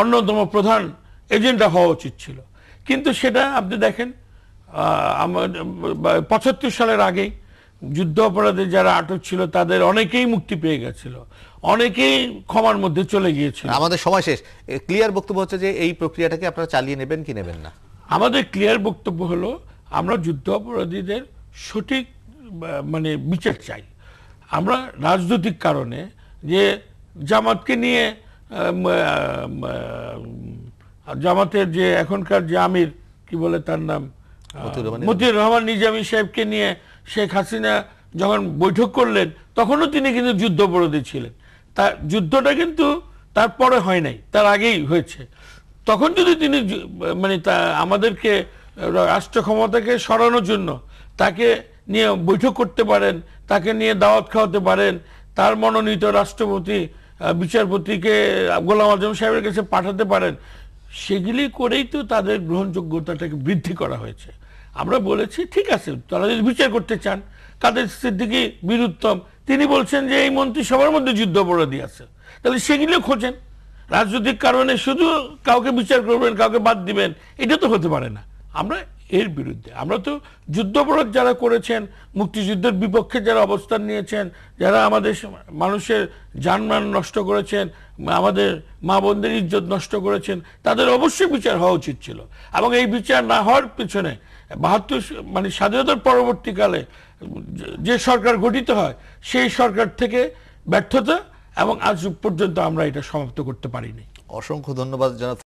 অন্যতম প্রধান এজেন্ডা হওয়া উচিত ছিল কিন্তু সেটা আপনি দেখেন পঁচাত্তর সালের আগে যুদ্ধ অপরাধে যারা আটক ছিল তাদের অনেকেই মুক্তি পেয়ে গেছিল অনেকেই ক্ষমার মধ্যে চলে গিয়েছিল আমাদের সময় শেষ ক্লিয়ার বক্তব্য হচ্ছে যে এই প্রক্রিয়াটাকে আপনারা চালিয়ে নেবেন কি নেবেন না আমাদের ক্লিয়ার বক্তব্য হলো আমরা যুদ্ধ অপরাধীদের সঠিক মানে বিচার চাই আমরা রাজনৈতিক কারণে যে জামাতকে নিয়ে জামাতের যে এখনকার যে আমির কি বলে তার নাম মতির রহমান নিজামী সাহেবকে নিয়ে শেখ হাসিনা যখন বৈঠক করলেন তখনও তিনি কিন্তু যুদ্ধপরাধী ছিলেন তার যুদ্ধটা কিন্তু তারপরে হয় নাই তার আগেই হয়েছে তখন যদি তিনি মানে তা আমাদেরকে রাষ্ট্র ক্ষমতাকে সরানোর জন্য তাকে নিয়ে বৈঠক করতে পারেন তাকে নিয়ে দাওয়াত খাওয়াতে পারেন তার মনোনীত রাষ্ট্রপতি বিচারপতিকে গোলাম আজম সাহেবের কাছে পাঠাতে পারেন সেগুলি করেই তো তাদের গ্রহণযোগ্যতাটাকে বৃদ্ধি করা হয়েছে আমরা বলেছি ঠিক আছে তারা যদি বিচার করতে চান কাদের সিদ্দিকি বীরুত্তম তিনি বলছেন যে এই মন্ত্রী সবার মধ্যে যুদ্ধাপরাধী আছে তাহলে সেগুলিও খোঁজেন রাজনৈতিক কারণে শুধু কাউকে বিচার করবেন কাউকে বাদ দিবেন এটা তো হতে পারে না আমরা এর বিরুদ্ধে আমরা তো যুদ্ধাপরাধ যারা করেছেন মুক্তিযুদ্ধের বিপক্ষে যারা অবস্থান নিয়েছেন যারা আমাদের মানুষের যানমান নষ্ট করেছেন আমাদের মা বোনদের ইজ্জত নষ্ট করেছেন তাদের অবশ্যই বিচার হওয়া উচিত ছিল এবং এই বিচার না হওয়ার পিছনে বাহাত্তর মানে স্বাধীনতার পরবর্তীকালে যে সরকার গঠিত হয় সেই সরকার থেকে ব্যর্থতা এবং আজ পর্যন্ত আমরা এটা সমাপ্ত করতে পারিনি অসংখ্য ধন্যবাদ জানাতে